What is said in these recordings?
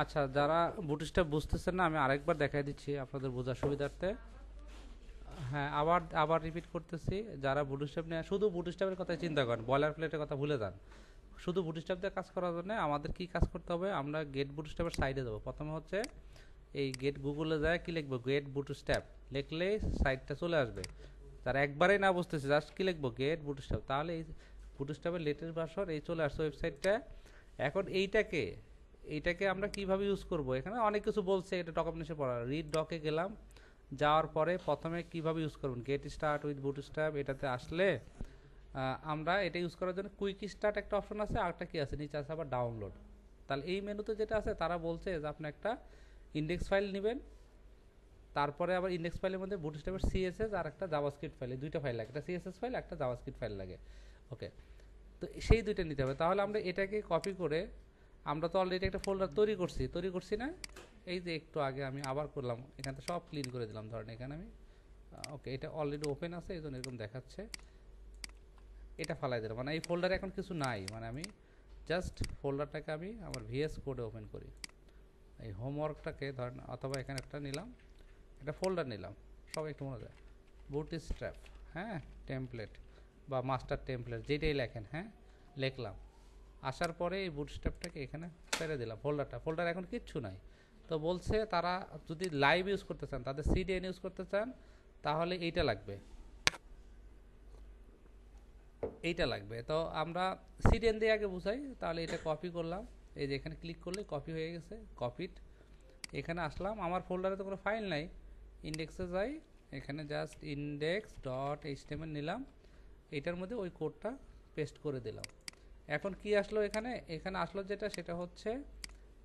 আচ্ছা যারা বুটিসটা বুঝতেছেন না আমি আরেকবার দেখাই দিচ্ছি আপনাদের বোঝার সুবিধার্থে হ্যাঁ আবার আবার রিপিট করতেছি যারা বুটিস্টাপ নিয়ে শুধু বুটিস্টাপের কথা চিন্তা করেন বয়লার প্লেটের কথা ভুলে যান শুধু বুটস্ট্যাপ দিয়ে কাজ করার জন্য আমাদের কি কাজ করতে হবে আমরা গেট বুটিস্টাপের সাইডে যাবো প্রথমে হচ্ছে এই গেট গুগলে যায় কি লিখবো গেট বুটস্ট্যাপ লিখলে সাইডটা চলে আসবে তারা একবারেই না বুঝতেছে জাস্ট কি লিখবো গেট বুটিস্টাপ তাহলে এই বুটিস্টাপের লেটেস্ট ভার্সন এই চলে আসছে ওয়েবসাইটটা এখন এইটাকে এটাকে আমরা কিভাবে ইউজ করব এখানে অনেক কিছু বলছে এটা ডকুমেন্টসে পড়া রিড ডকে গেলাম যাওয়ার পরে প্রথমে কিভাবে ইউজ করবেন get start with Bootstrap এটাতে আসলে আমরা এটা ইউজ করার জন্য কুইক স্টার্ট একটা অপশন আছে আরেকটা কী আছে নিচে আছে আবার ডাউনলোড তাহলে এই মেনুতে যেটা আছে তারা বলছে যে আপনি একটা ইন্ডেক্স ফাইল নেবেন তারপরে আবার ইন্ডেক্স ফাইলের মধ্যে বুট স্টাপের সিএসএস আর একটা জাভাস্ক্রিপ্ট ফাইল দুইটা ফাইল লাগে একটা সিএসএস ফাইল একটা জাভাস্ক্রিপ্ট ফাইল লাগে ওকে তো সেই দুইটা নিতে হবে তাহলে আমরা এটাকে কপি করে আমরা তো অলরেডি একটা ফোল্ডার তৈরি করছি তৈরি করছি না এই যে একটু আগে আমি আবার করলাম এখানে সব ক্লিন করে দিলাম ধরেন এখানে আমি ওকে এটা অলরেডি ওপেন আছে এই জন্য এরকম দেখাচ্ছে এটা ফালাই দিলাম মানে এই ফোল্ডারে এখন কিছু নাই মানে আমি জাস্ট ফোল্ডারটাকে আমি আমার ভিএস কোডে ওপেন করি এই হোমওয়ার্কটাকে ধরেন অথবা এখানে একটা নিলাম একটা ফোল্ডার নিলাম সব একটু মনে যায় বুট স্ট্র্যাপ হ্যাঁ টেমপ্লেট বা মাস্টার টেমপ্লেট যেটাই লেখেন হ্যাঁ লেখলাম আসার পরে এই বুটস্ট্যাপটাকে এখানে ছেড়ে দিলাম ফোল্ডারটা ফোল্ডার এখন কিচ্ছু নাই তো বলছে তারা যদি লাইভ ইউজ করতে চান তাদের সিডিএন ইউজ করতে চান তাহলে এইটা লাগবে এইটা লাগবে তো আমরা সিডিএন দিয়ে আগে বুঝাই তাহলে এটা কপি করলাম এই যে এখানে ক্লিক করলে কপি হয়ে গেছে কপিড এখানে আসলাম আমার ফোল্ডারে তো কোনো ফাইল নাই ইন্ডেক্সে যাই এখানে জাস্ট ইন্ডেক্স ডট এইচটিএমএল নিলাম এটার মধ্যে ওই কোডটা পেস্ট করে দিলাম এখন কি আসলো এখানে এখানে আসলো যেটা সেটা হচ্ছে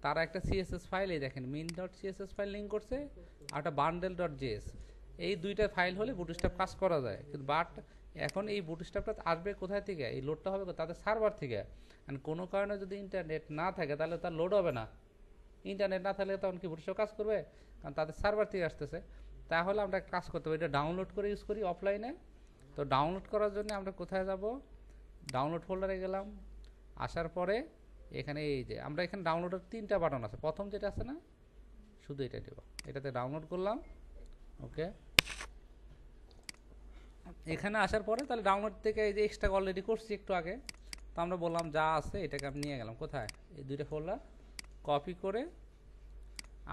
তারা একটা সিএসএস এই দেখেন min dot CSS file link করছে আর একটা বান্ডেল ডট জেএস এই দুইটা ফাইল হলে বুটস্ট্যাপ কাজ করা যায় কিন্তু বাট এখন এই বুটস্ট্যাপটা আসবে কোথায় থেকে এই লোডটা হবে তাদের সার্ভার থেকে আর কোনো কারণে যদি ইন্টারনেট না থাকে তাহলে তার লোড হবে না ইন্টারনেট না থাকলে তখন কি বুটস্ট্যাপ কাজ করবে কারণ তাদের সার্ভার থেকে আসতেছে তাহলে আমরা কাজ করতে পারি এটা ডাউনলোড করে ইউজ করি অফলাইনে তো ডাউনলোড করার জন্য আমরা কোথায় যাব ডাউনলোড ফোল্ডারে গেলাম আসার পরে এখানে এই যে আমরা এখানে ডাউনলোডের তিনটা বাটন আছে প্রথম যেটা আছে না শুধু এটা দেব এটাতে ডাউনলোড করলাম ওকে এখানে আসার পরে তাহলে ডাউনলোড থেকে এই যে এক্সট্রা অলরেডি করছি একটু আগে তো আমরা বললাম যা আছে এটাকে আমি নিয়ে গেলাম কোথায় এই দুইটা ফোল্ডার কপি করে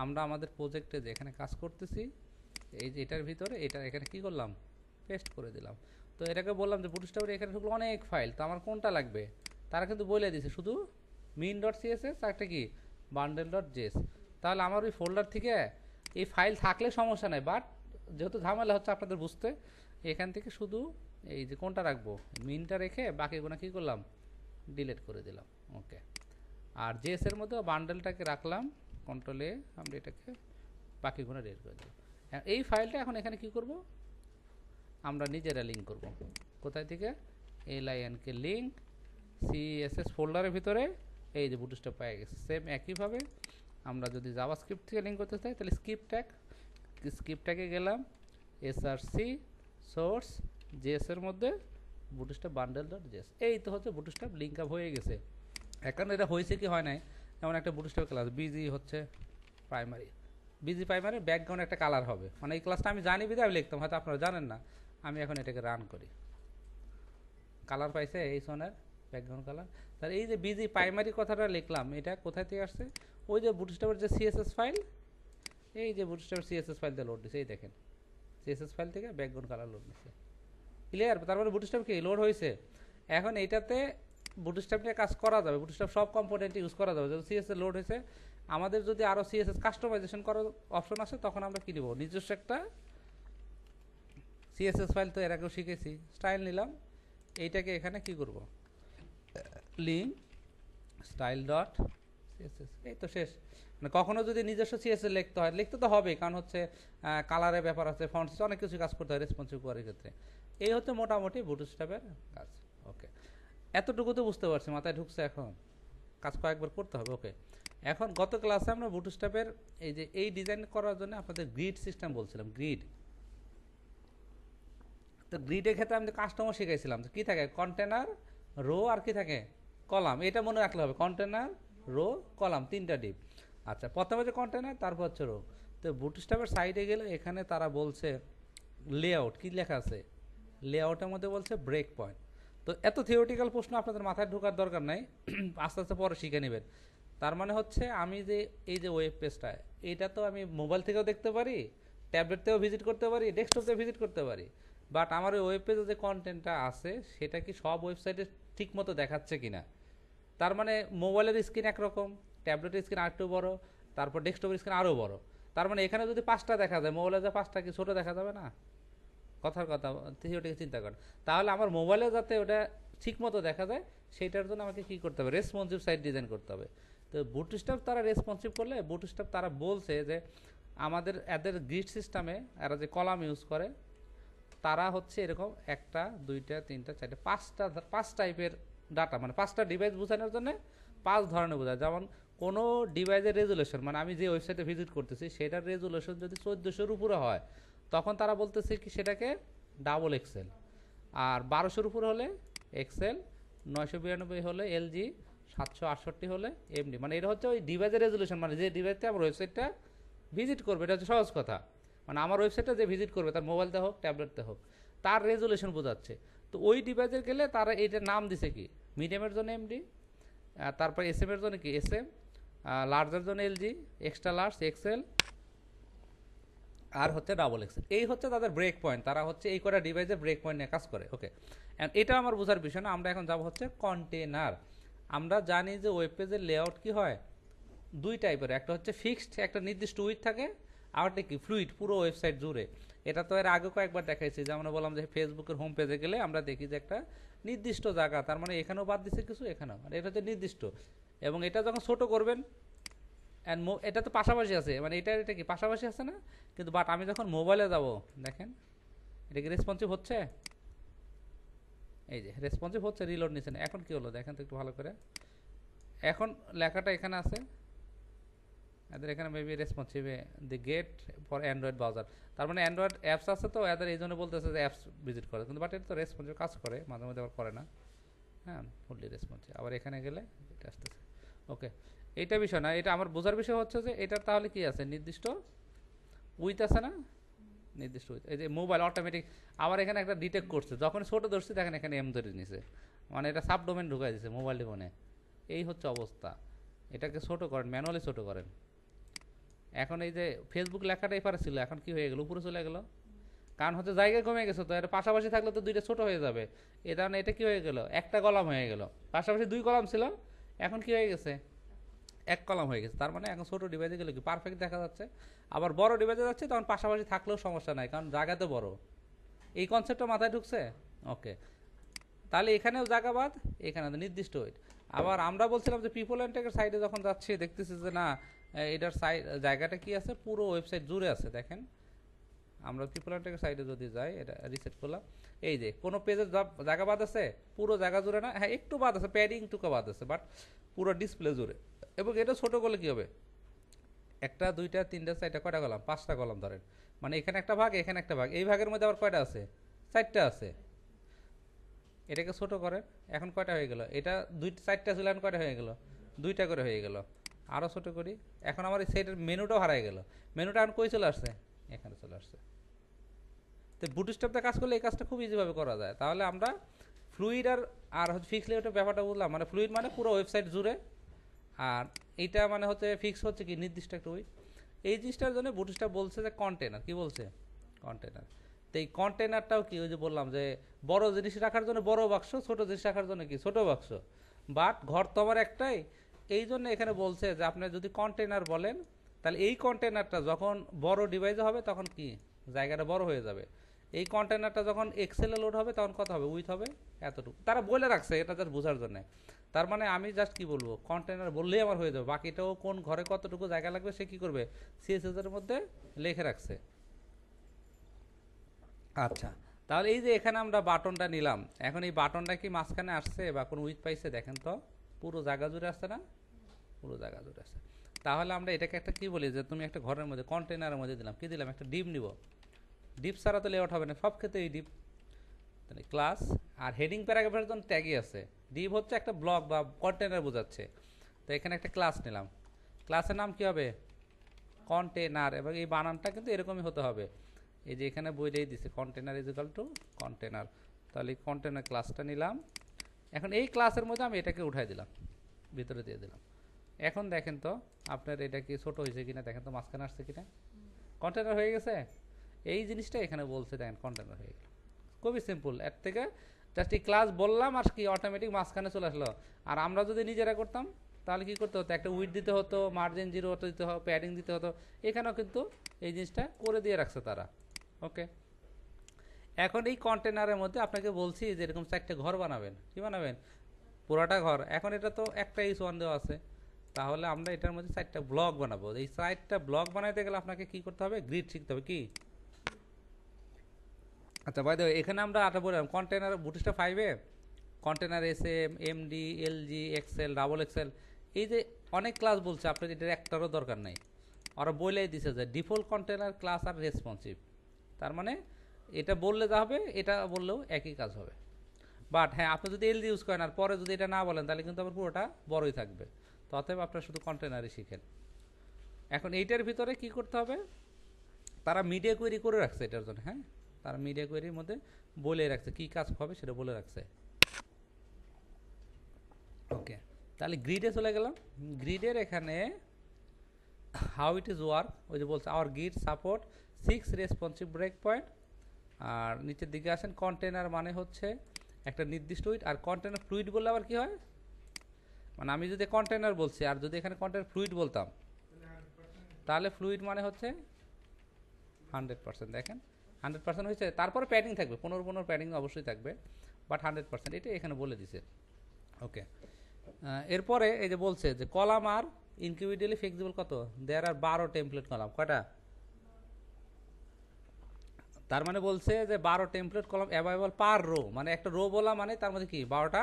আমরা আমাদের প্রজেক্টে যে এখানে কাজ করতেছি এই যে এটার ভিতরে এটা এখানে কি করলাম পেস্ট করে দিলাম তো এটাকে বললাম যে বুটস্টাপের এখানে ঢুকলো অনেক ফাইল তো আমার কোনটা লাগবে তারা কিন্তু বলে দিয়েছে শুধু মিন ডট সিএসএস আর একটা কি বান্ডেল ডট জেস তাহলে আমার ওই ফোল্ডার থেকে এই ফাইল থাকলে সমস্যা নেই বাট যেহেতু ঝামেলা হচ্ছে আপনাদের বুঝতে এখান থেকে শুধু এই যে কোনটা রাখবো মিনটা রেখে বাকিগুলো কী করলাম ডিলেট করে দিলাম ওকে আর জেএসের মধ্যে বান্ডেলটাকে রাখলাম কন্ট্রোলে আমরা এটাকে বাকিগুলো ডিলেট করে দিলাম এই ফাইলটা এখন এখানে কি করব আমরা নিজেরা লিঙ্ক করব কোথায় থেকে এল লিঙ্ক সিএসএস ফোল্ডারের ভিতরে এই যে বুটস্টপ পেয়ে গেছে সেম একইভাবে আমরা যদি জাভাস্ক্রিপ্ট থেকে লিঙ্ক করতে চাই তাহলে স্কিপ ট্যাগ স্কিপ ট্যাগে গেলাম এসআরসি সোর্স জেএসের মধ্যে বুটস্টপ বান্ডেল ডট জেস এই তো হচ্ছে বুটস্টপ লিঙ্ক আপ হয়ে গেছে এখন এটা হয়েছে কি হয় নাই যেমন একটা বুটস্টপ ক্লাস বিজি হচ্ছে প্রাইমারি বিজি প্রাইমারি ব্যাকগ্রাউন্ড একটা কালার হবে মানে এই ক্লাসটা আমি জানি বিধে আমি লিখতাম হয়তো আপনারা জানেন না আমি এখন এটাকে রান করি কালার পাইছে এই সোনার ব্যাকগ্রাউন্ড কালার তাহলে এই যে বিজি প্রাইমারি কথাটা লিখলাম এটা কোথায় থেকে আসছে ওই যে বুটস্টাপের যে সিএসএস ফাইল এই যে বুটস্টাপের সিএসএস ফাইল দিয়ে লোড দিছে এই দেখেন সিএসএস ফাইল থেকে ব্যাকগ্রাউন্ড কালার লোড দিছে ক্লিয়ার তারপরে বুটস্টাপ কি লোড হয়েছে এখন এইটাতে বুটস্টাপ নিয়ে কাজ করা যাবে বুটস্টাপ সব কম্পোনেন্ট ইউজ করা যাবে যদি সিএসএস লোড হয়েছে আমাদের যদি আরও সিএসএস কাস্টমাইজেশন করার অপশন আসে তখন আমরা কী নিজস্ব একটা সিএসএস ফাইল তো এর আগেও শিখেছি স্টাইল নিলাম এইটাকে এখানে কি করব লিং স্টাইল ডট সিএসএস এই তো শেষ মানে কখনও যদি নিজস্ব সিএসএস লিখতে হয় লিখতে তো হবে কারণ হচ্ছে কালারের ব্যাপার আছে ফন্টস অনেক কিছু কাজ করতে হয় রেসপন্সিভ করার ক্ষেত্রে এই হচ্ছে মোটামুটি বুটস্ট্যাপের কাজ ওকে এতটুকু তো বুঝতে পারছি মাথায় ঢুকছে এখন কাজ কয়েকবার করতে হবে ওকে এখন গত ক্লাসে আমরা বুটস্ট্যাপের এই যে এই ডিজাইন করার জন্য আপনাদের গ্রিড সিস্টেম বলছিলাম গ্রিড তো গ্রিডের ক্ষেত্রে আমি কাস্টমার শিখাইছিলাম তো কী থাকে কন্টেনার রো আর কি থাকে কলাম এটা মনে রাখলে হবে কন্টেনার রো কলাম তিনটা ডিপ আচ্ছা প্রথমে যে কন্টেনার তারপর হচ্ছে রো তো বুটস্টাপের সাইডে গেলে এখানে তারা বলছে লেআউট কী লেখা আছে লেআউটের মধ্যে বলছে ব্রেক পয়েন্ট তো এত থিওরিটিক্যাল প্রশ্ন আপনাদের মাথায় ঢোকার দরকার নাই আস্তে আস্তে পরে শিখে নেবেন তার মানে হচ্ছে আমি যে এই যে ওয়েব পেজটা এটা তো আমি মোবাইল থেকেও দেখতে পারি ট্যাবলেট থেকেও ভিজিট করতে পারি ডেস্কটপতে ভিজিট করতে পারি বাট আমার ওই ওয়েব পেজে যে কন্টেন্টটা আছে সেটা কি সব ওয়েবসাইটে ঠিকমতো দেখাচ্ছে কিনা তার মানে মোবাইলের স্ক্রিন একরকম ট্যাবলেটের স্ক্রিন আরেকটু বড় তারপর ডেস্কটপের স্ক্রিন আরও বড় তার মানে এখানে যদি পাঁচটা দেখা যায় মোবাইলে যা পাঁচটা কি ছোটো দেখা যাবে না কথার কথা ওটাকে চিন্তা করেন তাহলে আমার মোবাইলে যাতে ওটা ঠিকমতো দেখা যায় সেইটার জন্য আমাকে কী করতে হবে রেসপন্সিভ সাইট ডিজাইন করতে হবে তো বুট স্টাফ তারা রেসপন্সিভ করলে বুট স্টাফ তারা বলছে যে আমাদের এদের গ্রিড সিস্টেমে এরা যে কলাম ইউজ করে তারা হচ্ছে এরকম একটা দুইটা তিনটা চারটা পাঁচটা পাঁচ টাইপের ডাটা মানে পাঁচটা ডিভাইস বোঝানোর জন্য পাঁচ ধরনের বোঝায় যেমন কোনো ডিভাইসের রেজুলেশন মানে আমি যে ওয়েবসাইটে ভিজিট করতেছি সেটার রেজুলেশন যদি চোদ্দোশোর উপরে হয় তখন তারা বলতেছে কি সেটাকে ডাবল এক্সেল আর বারোশোর উপরে হলে এক্সেল নয়শো বিরানব্বই হলে এলজি সাতশো আটষট্টি হলে এমডি মানে এটা হচ্ছে ওই ডিভাইসের রেজুলেশন মানে যে ডিভাইসটা আমার ওয়েবসাইটটা ভিজিট করবে এটা হচ্ছে সহজ কথা মানে আমার ওয়েবসাইটটা যে ভিজিট করবে তার মোবাইলতে হোক ট্যাবলেটতে হোক তার রেজুলেশন বোঝাচ্ছে তো ওই ডিভাইসের গেলে তারা এটার নাম দিছে কি মিডিয়ামের জন্য এমডি তারপর এস এমের জন্য কি এস এম লার্জের জন্য এলজি এক্সট্রা লার্জ এক্সেল আর হচ্ছে ডাবল এক্সেল এই হচ্ছে তাদের ব্রেক পয়েন্ট তারা হচ্ছে এই কটা ডিভাইসে ব্রেক পয়েন্ট নিয়ে কাজ করে ওকে অ্যান্ড এটা আমার বোঝার বিষয় না আমরা এখন যাবো হচ্ছে কন্টেনার আমরা জানি যে ওয়েব পেজের লেআউট কী হয় দুই টাইপের একটা হচ্ছে ফিক্সড একটা নির্দিষ্ট উইথ থাকে আর একটা কি ফ্লুইড পুরো ওয়েবসাইট জুড়ে এটা তো এর আগে কয়েকবার দেখাইছি যে আমরা বললাম যে ফেসবুকের হোম পেজে গেলে আমরা দেখি যে একটা নির্দিষ্ট জায়গা তার মানে এখানেও বাদ দিচ্ছে কিছু এখানেও আর মানে এটা হচ্ছে নির্দিষ্ট এবং এটা যখন ছোট করবেন অ্যান্ড এটা তো পাশাপাশি আছে মানে এটা এটা কি পাশাপাশি আছে না কিন্তু বাট আমি যখন মোবাইলে যাব দেখেন এটা কি রেসপন্সিভ হচ্ছে এই যে রেসপন্সিভ হচ্ছে রিলোড নিচ্ছে না এখন কি হলো দেখেন তো একটু ভালো করে এখন লেখাটা এখানে আছে এদের এখানে maybe response responsive the get for Android browser তার মানে অ্যান্ড্রয়েড অ্যাপস আছে তো এদের এই জন্য বলতেছে যে অ্যাপস ভিজিট করে কিন্তু বাট এটা তো রেসপন্স কাজ করে মাঝে মধ্যে আবার করে না হ্যাঁ ফুললি রেসপন্স আবার এখানে গেলে এটা আসতেছে ওকে এইটা বিষয় না এটা আমার বোঝার বিষয় হচ্ছে যে এটা তাহলে কি আছে নির্দিষ্ট উইথ আছে না নির্দিষ্ট উইথ এই যে মোবাইল অটোমেটিক আবার এখানে একটা ডিটেক্ট করছে যখন ছোটো ধরছি দেখেন এখানে এম ধরে নিছে মানে এটা সাবডোমেন ঢুকাই দিছে মোবাইল ডিবনে এই হচ্ছে অবস্থা এটাকে ছোটো করেন ম্যানুয়ালি ছোটো করেন এখন এই যে ফেসবুক লেখাটা এপারে ছিল এখন কি হয়ে গেলো উপরে চলে গেলো কারণ হচ্ছে জায়গা কমে গেছে তো এটা পাশাপাশি থাকলে তো দুইটা ছোট হয়ে যাবে এ কারণে এটা কি হয়ে গেল একটা কলাম হয়ে গেল পাশাপাশি দুই কলাম ছিল এখন কি হয়ে গেছে এক কলাম হয়ে গেছে তার মানে এখন ছোটো ডিভাইসে গেলে কি পারফেক্ট দেখা যাচ্ছে আবার বড় ডিভাইসে যাচ্ছে তখন পাশাপাশি থাকলেও সমস্যা নাই কারণ জায়গা তো বড় এই কনসেপ্টটা মাথায় ঢুকছে ওকে তাহলে এখানেও জায়গা বাদ এখানে নির্দিষ্ট ওয়েট আবার আমরা বলছিলাম যে পিপল অ্যান্ড টেকের সাইডে যখন যাচ্ছি দেখতেছি যে না এটার সাইড জায়গাটা কি আছে পুরো ওয়েবসাইট জুড়ে আছে দেখেন আমরা ত্রিপুরাটাকে সাইডে যদি যাই এটা রিসেট করলাম এই যে কোনো পেজের জায়গা বাদ আছে পুরো জায়গা জুড়ে না হ্যাঁ একটু বাদ আছে প্যাডিং টুকা বাদ আছে বাট পুরো ডিসপ্লে জুড়ে এবং এটা ছোটো করলে কী হবে একটা দুইটা তিনটা চারটা কয়টা কলাম পাঁচটা কলাম ধরেন মানে এখানে একটা ভাগ এখানে একটা ভাগ এই ভাগের মধ্যে আবার কয়টা আছে চারটা আছে এটাকে ছোট করেন এখন কয়টা হয়ে গেল এটা দুই চারটা ছিল এখন কয়টা হয়ে গেল দুইটা করে হয়ে গেল আরও ছোটো করি এখন আমার এই সাইডের মেনুটাও হারাই গেল মেনুটা এখন কই চলে আসছে এখানে চলে আসছে তো বুটস্টপটা কাজ করলে এই কাজটা খুব ইজিভাবে করা যায় তাহলে আমরা ফ্লুইড আর আর হচ্ছে ফিক্স লেআউটের ব্যাপারটা বললাম মানে ফ্লুইড মানে পুরো ওয়েবসাইট জুড়ে আর এইটা মানে হচ্ছে ফিক্স হচ্ছে কি নির্দিষ্ট একটা ওই এই জিনিসটার জন্য বুটস্টপ বলছে যে কন্টেনার কি বলছে কন্টেনার তো এই কন্টেনারটাও কি ওই যে বললাম যে বড় জিনিস রাখার জন্য বড় বাক্স ছোট জিনিস রাখার জন্য কি ছোটো বাক্স বাট ঘর তো আমার একটাই এই জন্য এখানে বলছে যে আপনি যদি কন্টেনার বলেন তাহলে এই কন্টেনারটা যখন বড় ডিভাইসে হবে তখন কি জায়গাটা বড় হয়ে যাবে এই কন্টেনারটা যখন এক্সেলে লোড হবে তখন কত হবে উইথ হবে এতটুকু তারা বলে রাখছে এটা জাস্ট বোঝার জন্য তার মানে আমি জাস্ট কি বলবো কন্টেনার বললেই আমার হয়ে যাবে বাকিটাও কোন ঘরে কতটুকু জায়গা লাগবে সে কি করবে সিএসএসের মধ্যে লেখে রাখছে আচ্ছা তাহলে এই যে এখানে আমরা বাটনটা নিলাম এখন এই বাটনটা কি মাঝখানে আসছে বা কোনো উইথ পাইছে দেখেন তো পুরো জায়গা জুড়ে আসছে না পুরো জায়গা জুড়ে আসছে তাহলে আমরা এটাকে একটা কী বলি যে তুমি একটা ঘরের মধ্যে কন্টেনারের মধ্যে দিলাম কী দিলাম একটা ডিপ নিব ডিপ ছাড়া তো লেআউট হবে না সব ক্ষেত্রে এই ডিপ তাহলে ক্লাস আর হেডিং প্যারাগ্রাফের জন্য ট্যাগই আছে ডিপ হচ্ছে একটা ব্লক বা কন্টেনার বোঝাচ্ছে তো এখানে একটা ক্লাস নিলাম ক্লাসের নাম কী হবে কন্টেনার এবং এই বানানটা কিন্তু এরকমই হতে হবে এই যে এখানে বই দিয়ে দিছে কন্টেনার ইজ টু কন্টেনার তাহলে কন্টেনার ক্লাসটা নিলাম এখন এই ক্লাসের মধ্যে আমি এটাকে উঠাই দিলাম ভিতরে দিয়ে দিলাম এখন দেখেন তো আপনার এটা কি ছোটো হয়েছে কিনা দেখেন তো মাঝখানে আসছে কিনা কন্টেনার হয়ে গেছে এই জিনিসটা এখানে বলছে দেখেন কন্টেনার হয়ে গেল খুবই সিম্পল এর থেকে জাস্ট এই ক্লাস বললাম আর কি অটোমেটিক মাঝখানে চলে আসলো আর আমরা যদি নিজেরা করতাম তাহলে কি করতে হতো একটা উইট দিতে হতো মার্জিন জিরো হতো দিতে হতো প্যাডিং দিতে হতো এখানেও কিন্তু এই জিনিসটা করে দিয়ে রাখছে তারা ওকে এখন এই কন্টেনারের মধ্যে আপনাকে বলছি যে এরকম চারটে ঘর বানাবেন কী বানাবেন পুরাটা ঘর এখন এটা তো একটা ইস ওয়ান দেওয়া আছে তাহলে আমরা এটার মধ্যে চারটা ব্লক বানাবো এই চারটা ব্লক বানাইতে গেলে আপনাকে কি করতে হবে গ্রিড শিখতে হবে কি আচ্ছা ভাই দেখো এখানে আমরা আটা বললাম কন্টেনার বুটিসটা ফাইভে container S M MD LG XL double XL এই যে অনেক ক্লাস বলছে আপনার এটার একটারও দরকার নাই ওরা বলেই দিছে যে ডিফল্ট কন্টেনার ক্লাস আর রেসপন্সিভ তার মানে এটা বললে যা হবে এটা বললেও একই কাজ হবে বাট হ্যাঁ আপনি যদি এলজি ইউজ করেন আর পরে যদি এটা না বলেন তাহলে কিন্তু আবার পুরোটা বড়ই থাকবে তো অতএব আপনার শুধু কন্টেনারই শিখেন এখন এইটার ভিতরে কি করতে হবে তারা মিডিয়া কোয়েরি করে রাখছে এটার জন্য হ্যাঁ তারা মিডিয়া কোয়েরির মধ্যে বলে রাখছে কি কাজ হবে সেটা বলে রাখছে ওকে তাহলে গ্রিডে চলে গেলাম গ্রিডের এখানে হাউ ইট ইজ ওয়ার্ক ওই যে বলছে our grid support six responsive breakpoint আর নিচের দিকে আসেন কন্টেনার মানে হচ্ছে একটা নির্দিষ্ট উইট আর কন্টেনার ফ্লুইড বললে আবার কি হয় মানে আমি যদি কন্টেনার বলছি আর যদি এখানে কন্টেনার ফ্লুইড বলতাম তাহলে ফ্লুইড মানে হচ্ছে হান্ড্রেড পার্সেন্ট দেখেন হান্ড্রেড পার্সেন্ট হয়েছে তারপরে প্যাডিং থাকবে পনেরো পনেরো প্যাডিং অবশ্যই থাকবে বাট হান্ড্রেড পার্সেন্ট এটা এখানে বলে দিছে ওকে এরপরে এই যে বলছে যে কলাম আর ইনকিউবিডিয়ালি ফ্লেক্সিবল কত দেয়ার আর বারো টেমপ্লেট কলাম কয়টা তার মানে বলছে যে বারো টেমপ্লেট কলম অ্যাভেলেবল পার রো মানে একটা রো বলা মানে তার মধ্যে কি বারোটা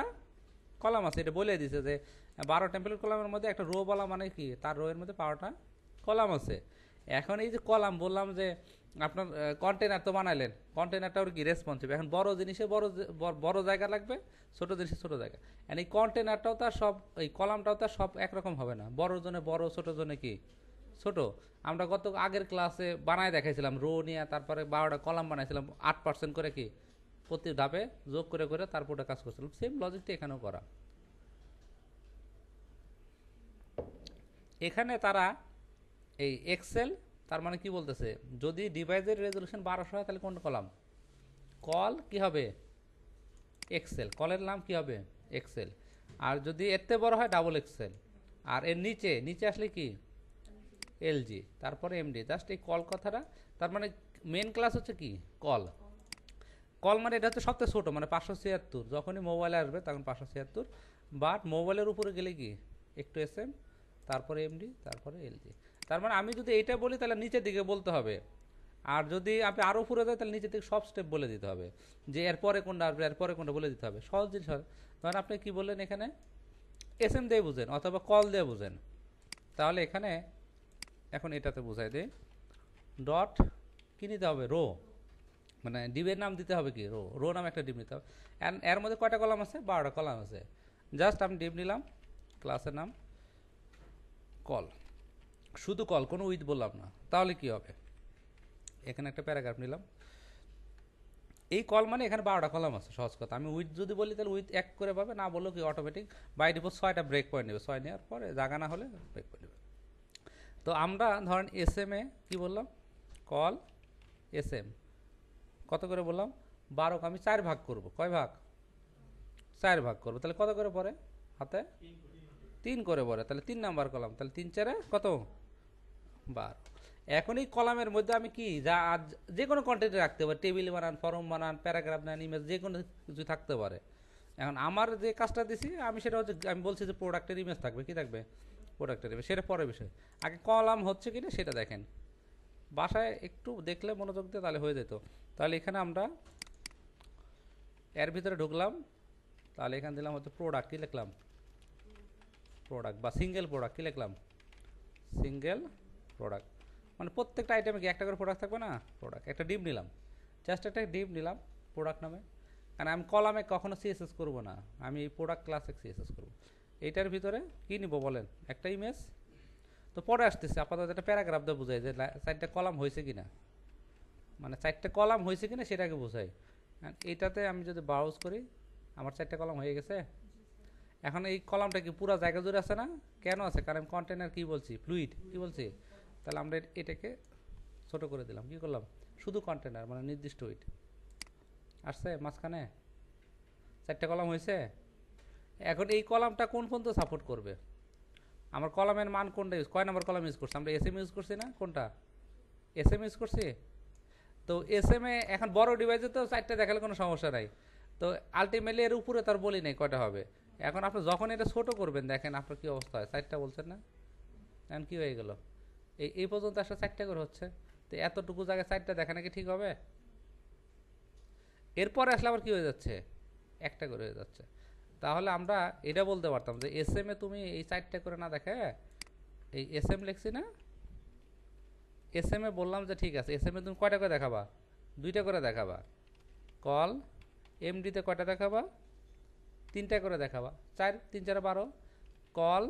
কলাম আছে এটা বলে দিছে যে বারো টেমপ্লেট কলামের মধ্যে একটা রো বলা মানে কি তার রোয়ের মধ্যে বারোটা কলাম আছে এখন এই যে কলাম বললাম যে আপনার কন্টেনার তো বানালেন কন্টেনারটা ওর কি রেসপন্সিভ এখন বড় জিনিসে বড় বড় জায়গা লাগবে ছোটো জিনিসে ছোটো জায়গা এই কন্টেনারটাও তার সব এই কলামটাও তার সব একরকম হবে না বড় জনে বড় ছোটো জনে কি ছোট আমরা গত আগের ক্লাসে বানায় দেখাইছিলাম রো নিয়ে তারপরে বারোটা কলাম বানাইছিলাম আট পার্সেন্ট করে কি প্রতি ধাপে যোগ করে করে ওটা কাজ করছিলাম সেম লজিকটা এখানেও করা এখানে তারা এই এক্সেল তার মানে কি বলতেছে যদি ডিভাইসের রেজলিউশন বারোশো হয় তাহলে কোন কলাম কল কি হবে এক্সেল কলের নাম কি হবে এক্সেল আর যদি এতে বড় হয় ডাবল এক্সেল আর এর নিচে নিচে আসলে কি এলজি তারপরে এমডি জাস্ট এই কল কথাটা তার মানে মেন ক্লাস হচ্ছে কি কল কল মানে এটা হচ্ছে সবচেয়ে ছোটো মানে পাঁচশো ছিয়াত্তর যখনই মোবাইলে আসবে তখন পাঁচশো ছিয়াত্তর বাট মোবাইলের উপরে গেলে কি একটু এস এম তারপরে এমডি তারপরে এলজি তার মানে আমি যদি এটা বলি তাহলে নিচের দিকে বলতে হবে আর যদি আপনি আরও উপরে যায় তাহলে নিচের থেকে সব স্টেপ বলে দিতে হবে যে এরপরে কোনটা আসবে এরপরে কোনটা বলে দিতে হবে সহজ জিনিস হয় ধরেন আপনি কী বললেন এখানে এস এম দিয়ে বুঝেন অথবা কল দিয়ে বুঝেন তাহলে এখানে এখন এটাতে বোঝাই দে ডট কী নিতে হবে রো মানে ডিবের নাম দিতে হবে কি রো রো নাম একটা ডিম নিতে হবে এর মধ্যে কয়টা কলাম আছে বারোটা কলাম আছে জাস্ট আমি ডিপ নিলাম ক্লাসের নাম কল শুধু কল কোনো উইথ বললাম না তাহলে কি হবে এখানে একটা প্যারাগ্রাফ নিলাম এই কল মানে এখানে বারোটা কলাম আছে সহজ কথা আমি উইথ যদি বলি তাহলে উইথ এক করে পাবে না বললেও কি অটোমেটিক বাই ছয়টা ব্রেক পয়েন্ট নেবে ছয় নেওয়ার পরে জাগা না হলে ব্রেক পয়েন্ট নেবে তো আমরা ধরেন এস এম এ কী বললাম কল এস এম কত করে বললাম বারো আমি চার ভাগ করব কয় ভাগ চার ভাগ করব তাহলে কত করে পরে হাতে তিন করে পরে তাহলে তিন নাম্বার কলাম তাহলে তিন চারে কত বার এখন এই কলামের মধ্যে আমি কি যা আজ যে কোনো কন্টেন্ট রাখতে পারি টেবিল বানান ফর্ম বানান প্যারাগ্রাফ নেন ইমেজ যে কোনো কিছু থাকতে পারে এখন আমার যে কাজটা দিছি আমি সেটা হচ্ছে আমি বলছি যে প্রোডাক্টের ইমেজ থাকবে কি থাকবে প্রোডাক্টের রেভিনিউ সেটা পরের বিষয় আগে কলাম হচ্ছে কি না সেটা দেখেন বাসায় একটু দেখলে মনোযোগ দিয়ে তাহলে হয়ে যেত তাহলে এখানে আমরা এর ভিতরে ঢুকলাম তাহলে এখানে দিলাম হচ্ছে প্রোডাক্ট কী লিখলাম প্রোডাক্ট বা সিঙ্গেল প্রোডাক্ট কী লিখলাম সিঙ্গেল প্রোডাক্ট মানে প্রত্যেকটা আইটেমে কি একটা করে প্রোডাক্ট থাকবে না প্রোডাক্ট একটা ডিম নিলাম জাস্ট একটা ডিম নিলাম প্রোডাক্ট নামে কারণ মানে আমি কলামে কখনো সিএসএস করব না আমি এই প্রোডাক্ট ক্লাসে সিএসএস করবো এইটার ভিতরে কী নিব বলেন একটা ইমেজ তো পরে আসতেছে আপাতত একটা প্যারাগ্রাফ দিয়ে বোঝাই যে চারটে কলাম হয়েছে কিনা মানে চারটে কলাম হয়েছে কিনা সেটাকে বোঝাই এইটাতে আমি যদি ব্রাউজ করি আমার চারটে কলাম হয়ে গেছে এখন এই কলামটা কি পুরো জায়গা জুড়ে আছে না কেন আছে কারণ কন্টেনার কি বলছি ফ্লুইড কি বলছি তাহলে আমরা এটাকে ছোট করে দিলাম কি করলাম শুধু কন্টেনার মানে নির্দিষ্ট ওইট আসছে মাঝখানে চারটে কলাম হয়েছে এখন এই কলামটা কোন পর্যন্ত সাপোর্ট করবে আমার কলামের মান কোনটা ইউজ কয় নম্বর কলাম ইউজ করছি আমরা এস এম ইউজ করছি না কোনটা এস এম ইউজ করছি তো এস এম এ এখন বড় ডিভাইসে তো চারটে দেখালে কোনো সমস্যা নাই তো আলটিমেটলি এর উপরে তার বলি নেই কয়টা হবে এখন আপনি যখন এটা ছোট করবেন দেখেন আপনার কী অবস্থা হয় চারটা বলছেন না এখন কী হয়ে গেল এই এই পর্যন্ত আসলে চারটা করে হচ্ছে তো এতটুকু জায়গায় চারটা দেখা নাকি ঠিক হবে এরপর আসলে আবার কী হয়ে যাচ্ছে একটা করে হয়ে যাচ্ছে তাহলে আমরা এটা বলতে পারতাম যে এস এম এ তুমি এই সাইডটা করে না দেখে এই এস এম লিখছি না এস এম এ বললাম যে ঠিক আছে এস এম এ তুমি কয়টা করে দেখাবা দুইটা করে দেখাবা কল এমডিতে কয়টা দেখাবা তিনটা করে দেখাবা চার তিন চার বারো কল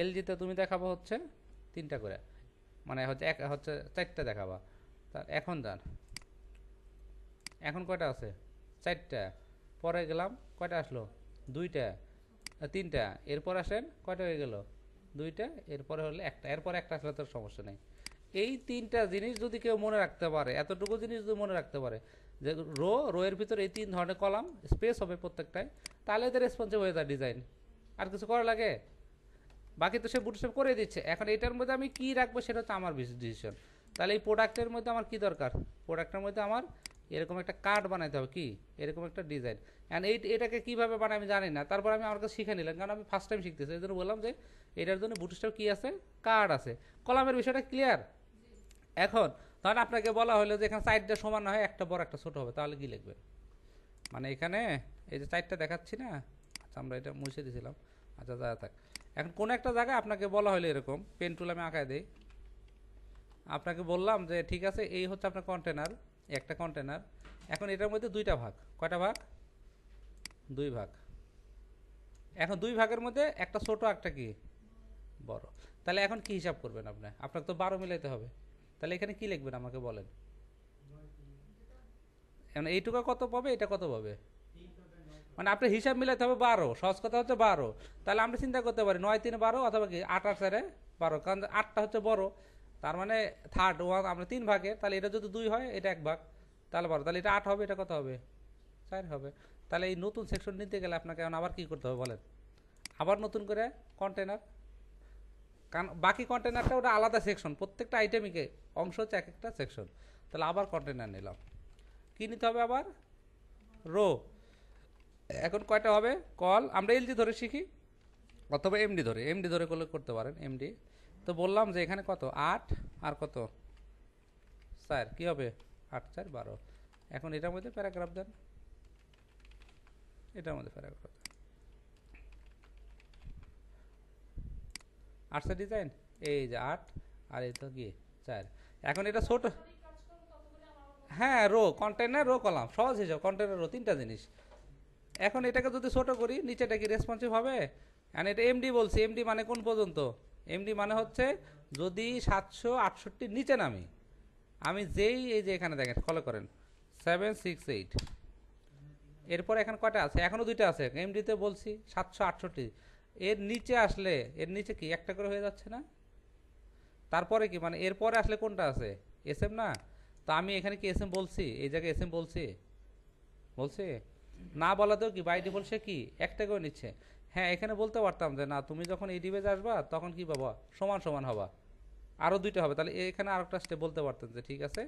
এলজিতে তুমি দেখাবো হচ্ছে তিনটা করে মানে হচ্ছে এক হচ্ছে চারটা দেখাবা তার এখন যান এখন কয়টা আছে চারটা পরে গেলাম কয়টা আসলো দুইটা তিনটা এরপর আসেন কয়টা হয়ে গেল দুইটা এরপরে হলে একটা এরপর একটা আসলে তো সমস্যা নেই এই তিনটা জিনিস যদি কেউ মনে রাখতে পারে এতটুকু জিনিস যদি মনে রাখতে পারে যে রো রো এর ভিতরে এই তিন ধরনের কলাম স্পেস হবে প্রত্যেকটায় তাহলে এদের রেসপন্সিভ হয়ে যায় ডিজাইন আর কিছু করা লাগে বাকি তো সে বুটসেপ করে দিচ্ছে এখন এটার মধ্যে আমি কি রাখবো সেটা হচ্ছে আমার ডিসিশন তাহলে এই প্রোডাক্টের মধ্যে আমার কি দরকার প্রোডাক্টের মধ্যে আমার এরকম একটা কার্ড বানাইতে হবে কি এরকম একটা ডিজাইন অ্যান্ড এই এটাকে কীভাবে বানাই আমি জানি না তারপর আমি আমার কাছে শিখে নিলাম কারণ আমি ফার্স্ট টাইম শিখতেছি এই জন্য বললাম যে এটার জন্য বুটস্টার কী আছে কার্ড আছে কলামের বিষয়টা ক্লিয়ার এখন ধরেন আপনাকে বলা হলো যে এখানে সাইডটা সমান না হয় একটা বড় একটা ছোট হবে তাহলে কী লিখবে মানে এখানে এই যে সাইডটা দেখাচ্ছি না আচ্ছা আমরা এটা মুছে দিয়েছিলাম আচ্ছা যা থাক এখন কোন একটা জায়গায় আপনাকে বলা হলো এরকম পেন টুল আমি আঁকায় দিই আপনাকে বললাম যে ঠিক আছে এই হচ্ছে আপনার কন্টেনার একটা কন্টেনার এখন এটার মধ্যে দুইটা ভাগ কয়টা ভাগ দুই ভাগ এখন দুই ভাগের মধ্যে একটা ছোট একটা কি বড় তাহলে এখন কি হিসাব করবেন আপনি আপনার তো বারো মিলাইতে হবে তাহলে এখানে কি লিখবেন আমাকে বলেন এখন এইটুকু কত পাবে এটা কত পাবে মানে আপনার হিসাব মিলাইতে হবে বারো সহজ কথা হচ্ছে বারো তাহলে আমরা চিন্তা করতে পারি নয় তিন বারো অথবা কি আট আট চারে বারো কারণ আটটা হচ্ছে বড় তার মানে থার্ড ওয়ান আমরা তিন ভাগে তাহলে এটা যদি দুই হয় এটা এক ভাগ তাহলে বারো তাহলে এটা আট হবে এটা কত হবে চার হবে তাহলে এই নতুন সেকশন নিতে গেলে আপনাকে আবার কি করতে হবে বলেন আবার নতুন করে কন্টেনার কারণ বাকি কন্টেনারটা ওটা আলাদা সেকশন প্রত্যেকটা আইটেমিকে অংশ হচ্ছে এক একটা সেকশন তাহলে আবার কন্টেনার নিলাম কী নিতে হবে আবার রো এখন কয়টা হবে কল আমরা এলজি ধরে শিখি অথবা এমডি ধরে এমডি ধরে করলে করতে পারেন এমডি তো বললাম যে এখানে কত আট আর কত স্যার কী হবে আট চার বারো এখন এটার মধ্যে প্যারাগ্রাফ দেন এটার মধ্যে প্যারাগ্রাফ দেন আটটা ডিজাইন এই যে আট আর এই তো কি চার এখন এটা ছোট হ্যাঁ রো কন্টেনার রো কলাম সহজ যাও কন্টেনার রো তিনটা জিনিস এখন এটাকে যদি ছোট করি নিচেটা কি রেসপন্সিভ হবে আর মানে এটা এমডি বলছি এমডি মানে কোন পর্যন্ত এমডি মানে হচ্ছে যদি সাতশো আটষট্টির নিচে নামি আমি যেই এই যে এখানে দেখেন ফলো করেন সেভেন সিক্স এইট এরপর এখানে কটা আছে এখনও দুইটা আছে এমডিতে বলছি সাতশো আটষট্টি এর নিচে আসলে এর নিচে কি একটা করে হয়ে যাচ্ছে না তারপরে কি মানে এরপরে আসলে কোনটা আছে এস না তা আমি এখানে কি এস বলছি এই জায়গায় এস বলছি বলছি না বলাতেও কি বাই ডিফল্ট সে কি একটা করে নিচ্ছে হ্যাঁ এখানে বলতে পারতাম যে না তুমি যখন এই ডিভেজ আসবা তখন কি পাবা সমান সমান হবা আরও দুইটা হবে তাহলে এখানে আর একটা স্টেপ বলতে পারতাম যে ঠিক আছে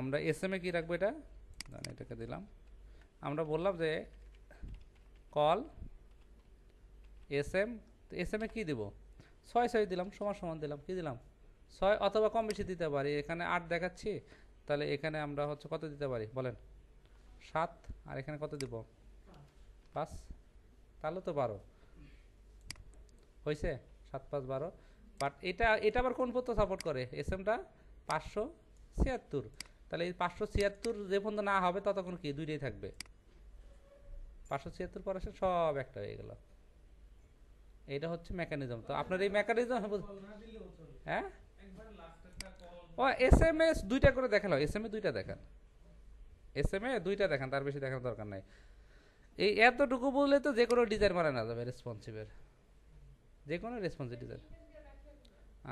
আমরা এস এম এ কী রাখবো এটা এটাকে দিলাম আমরা বললাম যে কল এস এম তো এস এম এ কী দেবো ছয় ছয় দিলাম সমান সমান দিলাম কী দিলাম ছয় অথবা কম বেশি দিতে পারি এখানে আট দেখাচ্ছি তাহলে এখানে আমরা হচ্ছে কত দিতে পারি বলেন সাত আর এখানে কত দিব পাঁচ তাহলে তো বারো হয়েছে সাত পাঁচ বারো বাট এটা এটা আবার কোন পর্যন্ত সাপোর্ট করে এস এমটা পাঁচশো ছিয়াত্তর তাহলে এই পাঁচশো ছিয়াত্তর যে পর্যন্ত না হবে ততক্ষণ কি দুইটাই থাকবে পাঁচশো ছিয়াত্তর পর আসে সব একটা হয়ে গেল এটা হচ্ছে মেকানিজম তো আপনার এই মেকানিজম হ্যাঁ ও এস এম এস দুইটা করে দেখালো এস এম এ দুইটা দেখান এস এম এ দুইটা দেখান তার বেশি দেখানোর দরকার নাই এই এতটুকু বললে তো যে কোনো ডিজাইন মারা মানে না যাবে রেসপন্সিভের যে কোনো রেসপন্সিভ ডিজাইন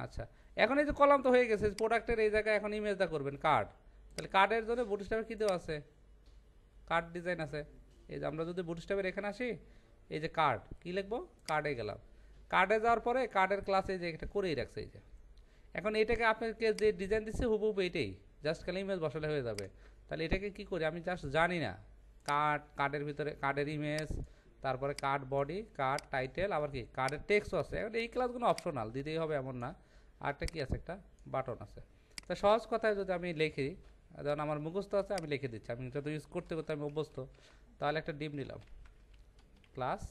আচ্ছা এখন এই যে কলাম তো হয়ে গেছে প্রোডাক্টের এই জায়গায় এখন ইমেজটা করবেন কার্ড তাহলে কার্ডের জন্য বুটস্টাপের কী দেওয়া আছে কার্ড ডিজাইন আছে এই যে আমরা যদি বুটস্টাপের এখানে আসি এই যে কার্ড কি লিখবো কার্ডে গেলাম কার্ডে যাওয়ার পরে কার্ডের ক্লাসে যে এটা করেই রাখছে এই যে এখন এটাকে আপনাকে যে ডিজাইন দিচ্ছে হুবহুব এটাই জাস্ট খালি ইমেজ বসালে হয়ে যাবে তাহলে এটাকে কি করি আমি জাস্ট জানি না কার্ড কার্ডের ভিতরে কার্ডের ইমেজ তারপরে কার্ড বডি কার্ড টাইটেল আবার কি কার্ডের টেক্সও আছে এই ক্লাসগুলো অপশনাল দিতেই হবে এমন না আরেকটা কি আছে একটা বাটন আছে তা সহজ কথায় যদি আমি লিখি যেমন আমার মুখস্থ আছে আমি লিখে দিচ্ছি আমি যত ইউজ করতে করতে আমি অভ্যস্ত তাহলে একটা ডিম নিলাম ক্লাস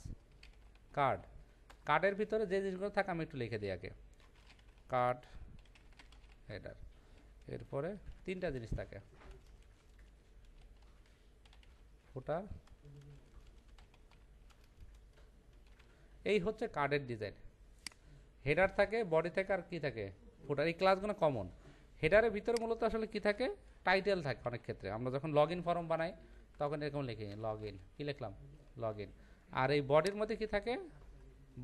কার্ড কার্ডের ভিতরে যে জিনিসগুলো থাকে আমি একটু লিখে দিই আগে কার্ড হেডার এরপরে তিনটা জিনিস থাকে ফোটা এই হচ্ছে কার্ডের ডিজাইন হেডার থাকে বডি থাকে আর কি থাকে ফোটার এই ক্লাসগুলো কমন হেডারের ভিতরে মূলত আসলে কি থাকে টাইটেল থাকে অনেক ক্ষেত্রে আমরা যখন লগ ইন ফর্ম বানাই তখন এরকম লিখি লগ ইন কী লিখলাম লগ ইন আর এই বডির মধ্যে কি থাকে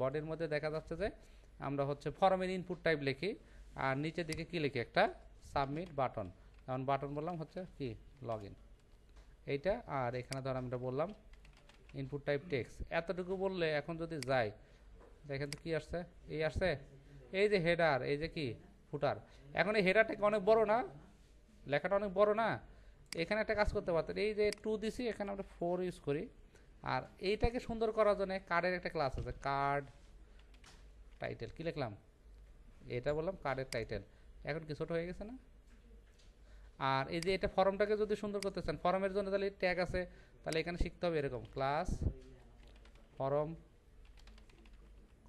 বডির মধ্যে দেখা যাচ্ছে যে আমরা হচ্ছে ফর্মের ইনপুট টাইপ লিখি আর নিচের দিকে কি লিখি একটা সাবমিট বাটন যেমন বাটন বললাম হচ্ছে কি লগ ইন এইটা আর এখানে ধর আমরা বললাম ইনপুট টাইপ টেক্স এতটুকু বললে এখন যদি যাই দেখেন তো কী আসছে এই আসছে এই যে হেডার এই যে কি ফুটার এখন এই হেডারটাকে অনেক বড় না লেখাটা অনেক বড় না এখানে একটা কাজ করতে পারতেন এই যে টু দিছি এখানে আমরা ফোর ইউজ করি আর এইটাকে সুন্দর করার জন্য কার্ডের একটা ক্লাস আছে কার্ড টাইটেল কী লিখলাম এটা বললাম কার্ডের টাইটেল এখন কি ছোটো হয়ে গেছে না আর এই যে এটা ফর্মটাকে যদি সুন্দর করতে চান ফর্মের জন্য তাহলে ট্যাগ আছে তাহলে এখানে শিখতে হবে এরকম ক্লাস ফর্ম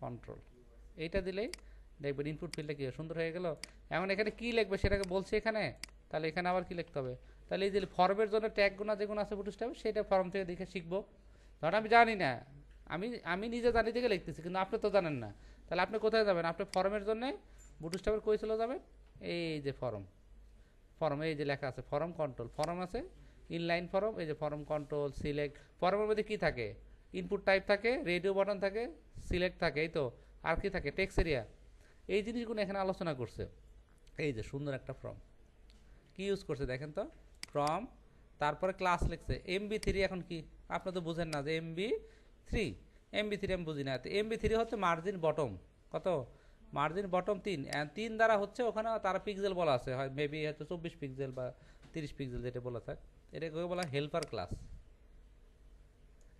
কন্ট্রোল এইটা দিলেই দেখবেন ইনপুট ফিল্ডটা কী সুন্দর হয়ে গেল এমন এখানে কি লিখবে সেটাকে বলছে এখানে তাহলে এখানে আবার কি লিখতে হবে তাহলে এই যে ফর্মের জন্য ট্যাগগুলো যেগুলো আছে প্রতিষ্ঠাবে সেটা ফর্ম থেকে দেখে শিখবো ধরেন আমি জানি না আমি আমি নিজে জানি থেকে লিখতেছি কিন্তু আপনি তো জানেন না তাহলে আপনি কোথায় যাবেন আপনি ফর্মের জন্য বুটুস্টাপের কই যাবেন এই যে ফর্ম ফর্ম এই যে লেখা আছে ফর্ম কন্ট্রোল ফর্ম আছে ইনলাইন ফর্ম এই যে ফর্ম কন্ট্রোল সিলেক্ট ফর্মের মধ্যে কী থাকে ইনপুট টাইপ থাকে রেডিও বাটন থাকে সিলেক্ট থাকে এই তো আর কি থাকে টেক্স এরিয়া এই জিনিসগুলো এখানে আলোচনা করছে এই যে সুন্দর একটা ফর্ম কি ইউজ করছে দেখেন তো ফর্ম তারপরে ক্লাস লিখছে এমবি থ্রি এখন কি আপনারা তো বুঝেন না যে এমবি থ্রি এমবি থ্রি আমি বুঝি না এমবি থ্রি হচ্ছে মার্জিন বটম কত মার্জিন বটম তিন তিন দ্বারা হচ্ছে ওখানে তার পিক্সেল বলা আছে হয় মেবি হয়তো চব্বিশ পিক্সেল বা তিরিশ পিক্সেল যেটা বলা থাকে এটাকে বলা হেল্পার ক্লাস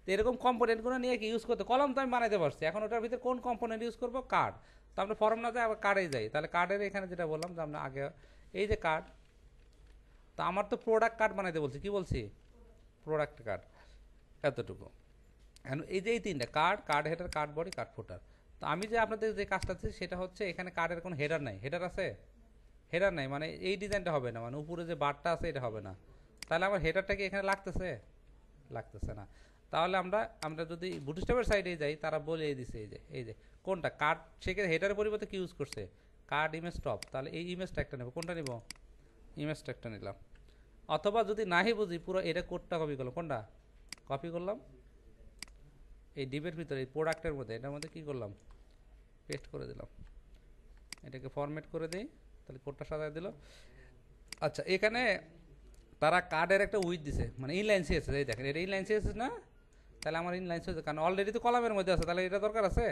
তো এরকম কম্পোনেন্টগুলো নিয়ে কি ইউজ করতে কলম তো আমি বানাইতে পারছি এখন ওটার ভিতরে কোন কম্পোনেন্ট ইউজ করবো কার্ড তো আমরা ফর্ম না যাই আবার কার্ডে যাই তাহলে কার্ডের এখানে যেটা বললাম যে আমরা আগে এই যে কার্ড তো আমার তো প্রোডাক্ট কার্ড বানাইতে বলছি কি বলছি প্রোডাক্ট কার্ড এতটুকু এখন এই যে এই তিনটা card card header card body card footer তো আমি যে আপনাদের যে কাজটা আছে সেটা হচ্ছে এখানে কাঠের কোনো হেডার নাই হেডার আছে হেডার নাই মানে এই ডিজাইনটা হবে না মানে উপরে যে বারটা আছে এটা হবে না তাহলে আমার হেডারটা কি এখানে লাগতেছে লাগতেছে না তাহলে আমরা আমরা যদি বুটস্টপের সাইডে যাই তারা বলে দিছে এই যে এই যে কোনটা কার্ড সেক্ষেত্রে হেডারের পরিবর্তে কি ইউজ করছে কার্ড ইমেজ টপ তাহলে এই ইমেজটা একটা নেব কোনটা নিব ইমেজটা একটা নিলাম অথবা যদি নাহি বুঝি পুরো এটা কোডটা কপি করলাম কোনটা কপি করলাম এই ডিবের ভিতরে এই প্রোডাক্টের মধ্যে এটার মধ্যে কী করলাম পেস্ট করে দিলাম এটাকে ফরম্যাট করে দিই তাহলে কোডটা সাজায় দিল আচ্ছা এখানে তারা কার্ডের একটা উইথ দিছে মানে ইনলাইন সিএসএস এই দেখেন এটা ইনলাইন সিএসএস না তাহলে আমার ইনলাইন সিএসএস কারণ অলরেডি তো কলামের মধ্যে আছে তাহলে এটা দরকার আছে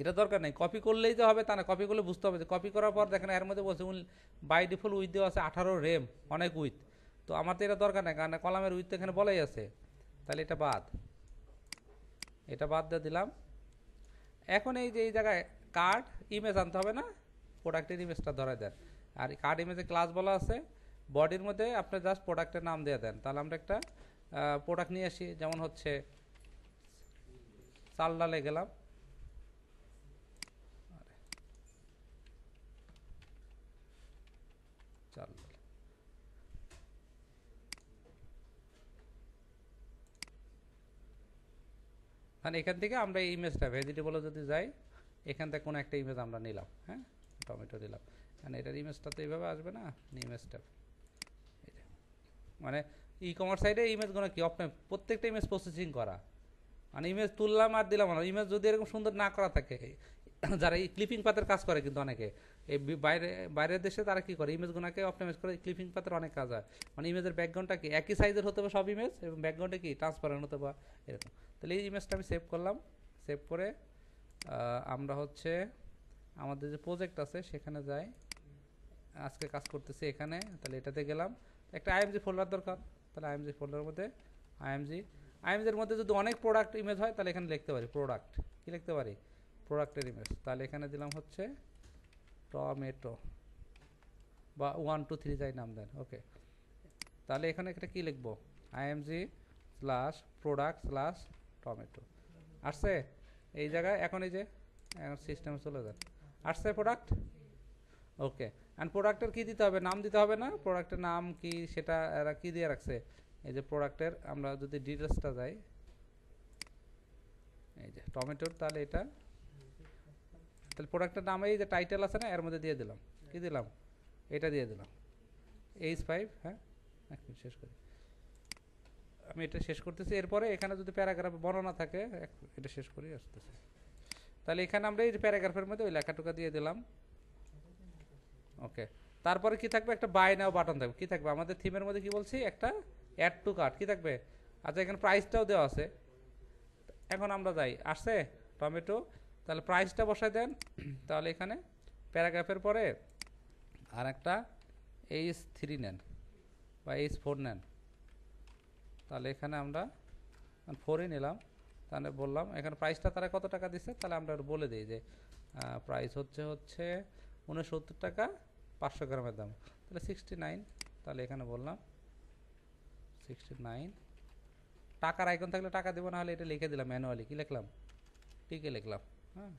এটা দরকার নেই কপি করলেই তো হবে তা না কপি করলে বুঝতে হবে যে কপি করার পর দেখেন এর মধ্যে বলছে বাই ডিফল্ট উইথ দেওয়া আছে আঠারো রেম অনেক উইথ তো আমার তো এটা দরকার নেই কারণ কলামের উইথ তো এখানে বলাই আছে তাহলে এটা বাদ এটা বাদ দিয়ে দিলাম এখন এই যে এই জায়গায় কার্ড ইমেজ আনতে হবে না প্রোডাক্টের ইমেজটা ধরা দেন আর কার্ড ইমেজে ক্লাস বলা আছে বডির মধ্যে আপনি জাস্ট প্রোডাক্টের নাম দিয়ে দেন তাহলে আমরা একটা প্রোডাক্ট নিয়ে আসি যেমন হচ্ছে চাল ডালে গেলাম তাহলে এখান থেকে আমরা এই ইমেজটা ভেজিটেবলে যদি যাই এখান থেকে কোনো একটা ইমেজ আমরা নিলাম হ্যাঁ টমেটো নিলাম কারণ মানে এটার ইমেজটা তো এইভাবে আসবে না ইমেজটা মানে ই কমার্স সাইডে ইমেজগুলো কি অফলাইন প্রত্যেকটা ইমেজ প্রসেসিং করা মানে ইমেজ তুললাম আর দিলাম না ইমেজ যদি এরকম সুন্দর না করা থাকে যারা এই ক্লিপিং পাতের কাজ করে কিন্তু অনেকে এই বাইরে বাইরের দেশে তারা কী করে ইমেজগুলোকে অপটিমাইজ করে ক্লিপিং পাতের অনেক কাজ হয় মানে ইমেজের ব্যাকগ্রাউন্ডটা কি একই সাইজের হতে হবে সব ইমেজ এবং ব্যাকগ্রাউন্ডে কি ট্রান্সপারেন্ট হতে বা এরকম তাহলে এই ইমেজটা আমি সেভ করলাম সেভ করে আমরা হচ্ছে আমাদের যে প্রজেক্ট আছে সেখানে যাই আজকে কাজ করতেছি এখানে তাহলে এটাতে গেলাম একটা আইএমজি ফোল্ডার দরকার তাহলে আইএমজি ফোল্ডারের মধ্যে আইএমজি আইএমজির মধ্যে যদি অনেক প্রোডাক্ট ইমেজ হয় তাহলে এখানে লিখতে পারি প্রোডাক্ট কী লিখতে পারি প্রোডাক্টের ইমেজ তাহলে এখানে দিলাম হচ্ছে টমেটো বা ওয়ান টু থ্রি যাই নাম দেন ওকে তাহলে এখানে একটা কী লিখবো IMG slash product slash tomato আসছে এই জায়গায় এখন এই যে এখন চলে যান আসছে প্রোডাক্ট ওকে অ্যান্ড প্রোডাক্টের কী দিতে হবে নাম দিতে হবে না প্রোডাক্টের নাম কি সেটা এরা কী দিয়ে রাখছে এই যে প্রোডাক্টের আমরা যদি ডিটেলসটা যাই এই যে টমেটোর তাহলে এটা তাহলে প্রোডাক্টের নামে এই যে টাইটেল আছে না এর মধ্যে দিয়ে দিলাম কী দিলাম এটা দিয়ে দিলাম এইচ ফাইভ হ্যাঁ শেষ করি আমি এটা শেষ করতেছি এরপরে এখানে যদি প্যারাগ্রাফ বর্ণনা থাকে এটা শেষ করেই আসতেছি তাহলে এখানে আমরা এই প্যারাগ্রাফের মধ্যে ওই লেখাটুকা দিয়ে দিলাম ওকে তারপরে কি থাকবে একটা বাই নাও বাটন থাকবে কি থাকবে আমাদের থিমের মধ্যে কি বলছি একটা অ্যাড টু কার্ড কি থাকবে আচ্ছা এখানে প্রাইসটাও দেওয়া আছে এখন আমরা যাই আসছে টমেটো তাহলে প্রাইসটা বসাই দেন তাহলে এখানে প্যারাগ্রাফের পরে আর একটা এইচ থ্রি নেন বা এইচ ফোর নেন তাহলে এখানে আমরা ফোরই নিলাম তাহলে বললাম এখানে প্রাইসটা তারা কত টাকা দিচ্ছে তাহলে আমরা বলে দিই যে প্রাইস হচ্ছে হচ্ছে উনসত্তর টাকা পাঁচশো গ্রামের দাম তাহলে সিক্সটি নাইন তাহলে এখানে বললাম সিক্সটি নাইন টাকার আইকন থাকলে টাকা দেবো না হলে এটা লিখে দিলাম ম্যানুয়ালি কি লিখলাম টিকে লিখলাম হ্যাঁ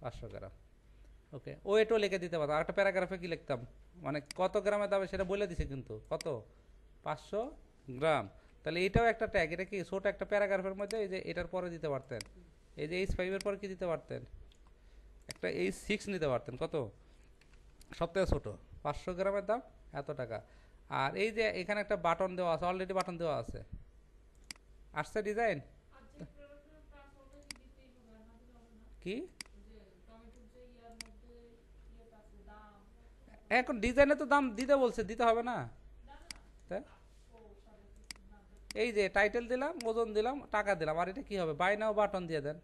পাঁচশো গ্রাম ওকে ও এটাও লিখে দিতে পারতাম আরেকটা প্যারাগ্রাফে কি লিখতাম মানে কত গ্রামের দামে সেটা বলে দিছে কিন্তু কত পাঁচশো গ্রাম তাহলে এটাও একটা ট্যাগ এটা কি ছোট একটা প্যারাগ্রাফের মধ্যে এই যে এটার পরে দিতে পারতেন এই যে এইচ ফাইভের পরে কি দিতে পারতেন একটা এইচ সিক্স নিতে পারতেন কত সবথেকে ছোটো পাঁচশো গ্রামের দাম এত টাকা আর এই যে এখানে একটা বাটন দেওয়া আছে অলরেডি বাটন দেওয়া আছে আসছে ডিজাইন কি এখন ডিজাইনে তো দাম দিতে বলছে দিতে হবে না এই যে টাইটেল দিলাম ওজন দিলাম টাকা দিলাম আর এটা কি হবে বাই নাও বাটন দিয়ে দেন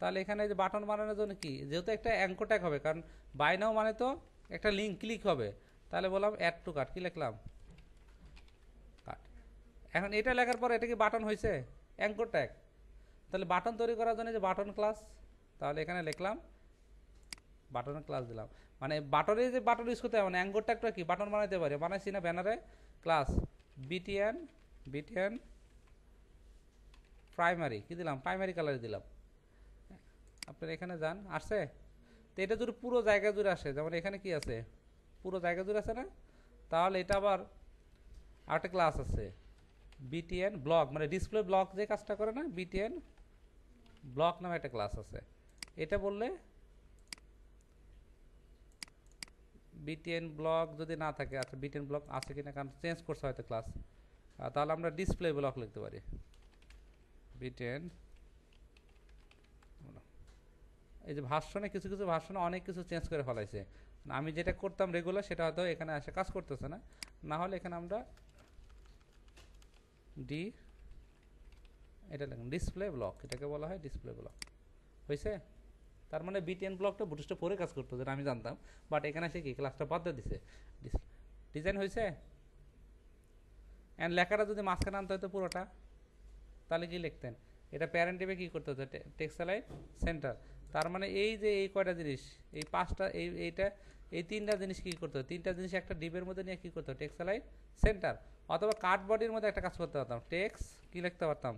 তাহলে এখানে যে বাটন বানানোর জন্য কি যেহেতু একটা অ্যাঙ্কো ট্যাগ হবে কারণ বাই নাও মানে তো একটা লিঙ্ক ক্লিক হবে তাহলে বললাম অ্যাড টু কাট কি লিখলাম এখন এটা লেখার পর এটা কি বাটন হয়েছে অ্যাঙ্কো ট্যাগ তাহলে বাটন তৈরি করার জন্য যে বাটন ক্লাস তাহলে এখানে লিখলাম বাটনের ক্লাস দিলাম মানে বাটনে যে বাটন ইউজ করতে হবে মানে অ্যাঙ্কর ট্যাগটা কি বাটন বানাইতে পারে বানাইছি না ব্যানারে ক্লাস বিটিএন বিটিএন প্রাইমারি কী দিলাম প্রাইমারি কালার দিলাম আপনারা এখানে যান আসছে তো এটা যদি পুরো জায়গা জুড়ে আসে যেমন এখানে কি আছে পুরো জায়গা জুড়ে আছে না তাহলে এটা আবার আরেকটা ক্লাস আছে বিটিএন ব্লক মানে ডিসপ্লে ব্লক যে কাজটা করে না বিটিএন ব্লক নামে একটা ক্লাস আছে এটা বললে বিটিএন ব্লক যদি না থাকে আচ্ছা বিটিএন ব্লক আছে কিনা কারণ চেঞ্জ করছে হয়তো ক্লাস তাহলে আমরা ডিসপ্লে ব্লক লিখতে পারি ব্রিটেন এই যে ভাষণে কিছু কিছু ভাষণে অনেক কিছু চেঞ্জ করে ফলাইছে মানে আমি যেটা করতাম রেগুলার সেটা হয়তো এখানে এসে কাজ করতেছে না না হলে এখানে আমরা ডি এটা লিখুন ডিসপ্লে ব্লক এটাকে বলা হয় ডিসপ্লে ব্লক হয়েছে তার মানে বি টেন ব্লকটা বুটিসটা পরে কাজ করতো যেটা আমি জানতাম বাট এখানে এসে কি ক্লাসটা বাদ দিয়ে দিছে ডিজাইন হয়েছে অ্যান্ড লেখাটা যদি মাঝখানে আনতে হয়তো পুরোটা তাহলে কি লিখতেন এটা প্যারেন্ট টেপে কী করতে হতো টেক্সটাইল সেন্টার তার মানে এই যে এই কয়টা জিনিস এই পাঁচটা এই এইটা এই তিনটা জিনিস কী করতে হতো তিনটা জিনিস একটা ডিবের মধ্যে নিয়ে কী করতে হতো টেক্সটাইল সেন্টার অথবা কাঠ বডির মধ্যে একটা কাজ করতে পারতাম টেক্স কী লিখতে পারতাম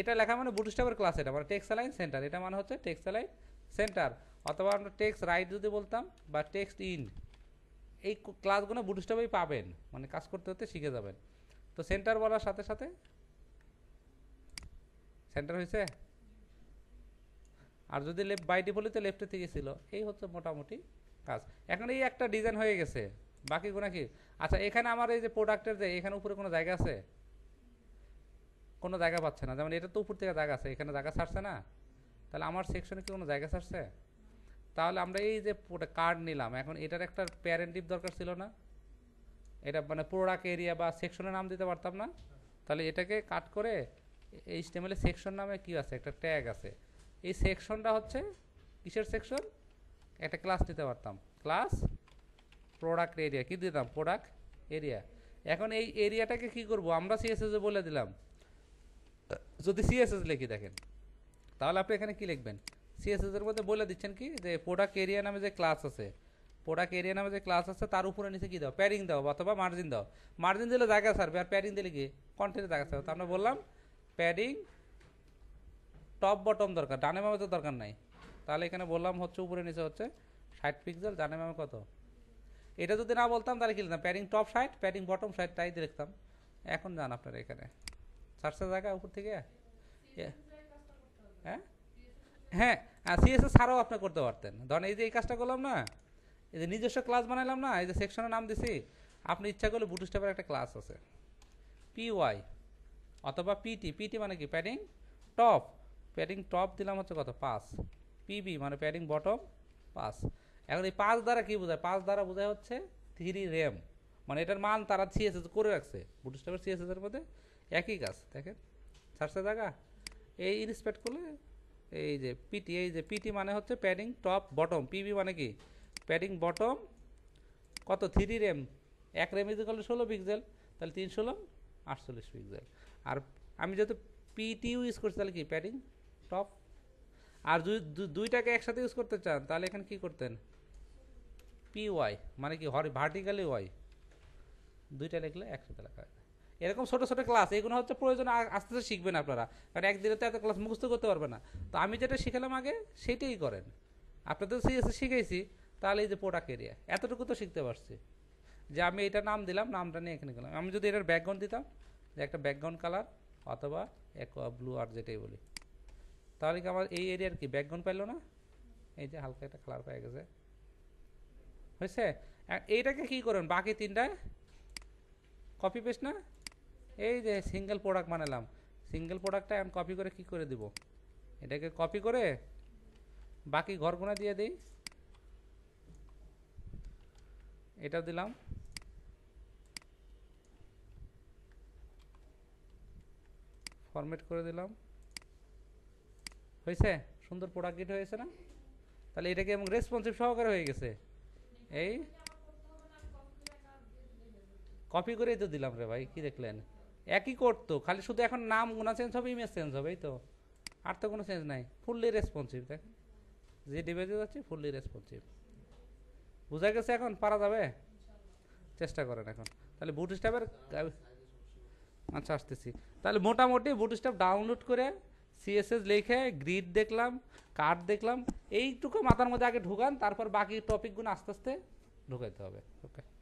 এটা লেখা মানে বুটস্টাপের ক্লাস এটা মানে টেক্সটাইল সেন্টার এটা মানে হচ্ছে টেক্সটাইল সেন্টার অথবা আমরা টেক্স রাইট যদি বলতাম বা টেক্সট ইন এই ক্লাসগুলো বুটস্টাপেই পাবেন মানে কাজ করতে করতে শিখে যাবেন তো সেন্টার বলার সাথে সাথে সেন্টার হয়েছে আর যদি লেফট বলি তো লেফটের থেকে ছিল এই হচ্ছে মোটামুটি কাজ এখন এই একটা ডিজাইন হয়ে গেছে বাকিগুলো কি আচ্ছা এখানে আমার এই যে প্রোডাক্টের যে এখানে উপরে কোনো জায়গা আছে কোনো জায়গা পাচ্ছে না যেমন এটা তো উপর থেকে জায়গা আছে এখানে জায়গা ছাড়ছে না তাহলে আমার সেকশনে কি কোনো জায়গা ছাড়ছে তাহলে আমরা এই যে কার্ড নিলাম এখন এটার একটা প্যারেন্টিভ দরকার ছিল না এটা মানে প্রোডাক্ট এরিয়া বা সেকশনের নাম দিতে পারতাম না তাহলে এটাকে কাট করে এইচটিএমএল সেকশন নামে কি আছে একটা ট্যাগ আছে এই সেকশনটা হচ্ছে কিসের সেকশন একটা ক্লাস নিতে পারতাম ক্লাস প্রোডাক্ট এরিয়া কি দিতাম প্রোডাক্ট এরিয়া এখন এই এরিয়াটাকে কি করব আমরা এ বলে দিলাম যদি সিএসএস লিখি দেখেন তাহলে আপনি এখানে কি লিখবেন সিএসএসের মধ্যে বলে দিচ্ছেন কি যে প্রোডাক্ট এরিয়া নামে যে ক্লাস আছে প্রোডাক্ট এরিয়া নামে যে ক্লাস আছে তার উপরে নিচে কী দাও প্যারিং দাও অথবা মার্জিন দাও মার্জিন দিলে জায়গা সারবে আর প্যারিং দিলে কি কন্টেন্টে জায়গা সারবে তো আমরা বললাম প্যাডিং টপ বটম দরকার ডানে বামে তো দরকার নাই তাহলে এখানে বললাম হচ্ছে উপরে নিচে হচ্ছে ষাট পিক্সেল ডানে বামে কত এটা যদি না বলতাম তাহলে কি লিখতাম padding top side padding bottom side তাই দেখতাম এখন যান আপনারা এখানে সার্চের জায়গা উপর থেকে হ্যাঁ হ্যাঁ সিএসএস ছাড়াও আপনি করতে পারতেন ধরেন এই যে এই কাজটা করলাম না এই যে নিজস্ব ক্লাস বানাইলাম না এই যে সেকশনের নাম দিছি আপনি ইচ্ছা করলে স্টেপের একটা ক্লাস আছে পি ওয়াই অথবা পিটি পিটি মানে কি প্যাডিং টপ প্যাডিং টপ দিলাম হচ্ছে কত পাঁচ পিবি মানে প্যাডিং বটম পাঁচ এখন এই পাঁচ দ্বারা কি বোঝায় পাঁচ দ্বারা বোঝায় হচ্ছে থ্রি র্যাম মানে এটার মান তারা সিএসএস করে রাখছে বুটস্টপের সিএসএসের মধ্যে একই কাজ দেখেন ছাড়ছে জায়গা এই ইনস্পেক্ট করলে এই যে পিটি এই যে পিটি মানে হচ্ছে প্যাডিং টপ বটম পিবি মানে কি প্যাডিং বটম কত থ্রি র্যাম এক র্যাম করলে ষোলো পিক্সেল তাহলে তিন ষোলো আটচল্লিশ পিক্সেল আর আমি যেহেতু পিটি ইউজ করছি তাহলে কি প্যাডিং টপ আর দুই দুইটাকে একসাথে ইউজ করতে চান তাহলে এখানে কি করতেন পি ওয়াই মানে কি হরি ভার্টিক্যালি ওয়াই দুইটা লিখলে একসাথে লেখা হয় এরকম ছোটো ছোটো ক্লাস এগুলো হচ্ছে প্রয়োজন আস্তে আস্তে শিখবেন আপনারা কারণ একদিনে তো এত ক্লাস মুখস্ত করতে পারবে না তো আমি যেটা শিখালাম আগে সেটাই করেন আপনাদের সিএসে শিখেছি তাহলে এই যে প্রোডাক্ট এরিয়া এতটুকু তো শিখতে পারছি যে আমি এটা নাম দিলাম নামটা নিয়ে এখানে গেলাম আমি যদি এটার ব্যাকগ্রাউন্ড দিতাম যে একটা ব্যাকগ্রাউন্ড কালার অথবা অ্যাকোয়া ব্লু আর যেটাই বলি তাহলে কি আমার এই এরিয়ার কি ব্যাকগ্রাউন্ড পাইলো না এই যে হালকা একটা কালার পেয়ে গেছে হয়েছে এইটাকে কি করুন বাকি তিনটা কপি পেস্ট না এই যে সিঙ্গেল প্রোডাক্ট বানালাম সিঙ্গেল প্রোডাক্টটা আমি কপি করে কি করে দিব এটাকে কপি করে বাকি ঘরগুনা দিয়ে দিই এটা দিলাম ফরম্যাট করে দিলাম হয়েছে সুন্দর প্রোডাক্ট হয়েছে না তাহলে এটাকে এবং রেসপন্সিভ সহকারে হয়ে গেছে এই কপি করেই তো দিলাম রে ভাই কি দেখলেন একই করতো খালি শুধু এখন নাম গোনা চেঞ্জ হবে ইমেজ চেঞ্জ হবে এই তো আর তো কোনো চেঞ্জ নাই ফুললি রেসপন্সিভ দেখ যে ডিভাইসে যাচ্ছে ফুললি রেসপন্সিভ বোঝা গেছে এখন পারা যাবে চেষ্টা করেন এখন তাহলে বুট স্টাফের আচ্ছা আসতেছি তাহলে মোটামুটি বুটস্ট্যাপ ডাউনলোড করে সিএসএস লিখে গ্রিড দেখলাম কার্ড দেখলাম এইটুকু মাথার মধ্যে আগে ঢুকান তারপর বাকি টপিকগুলো আস্তে আস্তে ঢুকাইতে হবে ওকে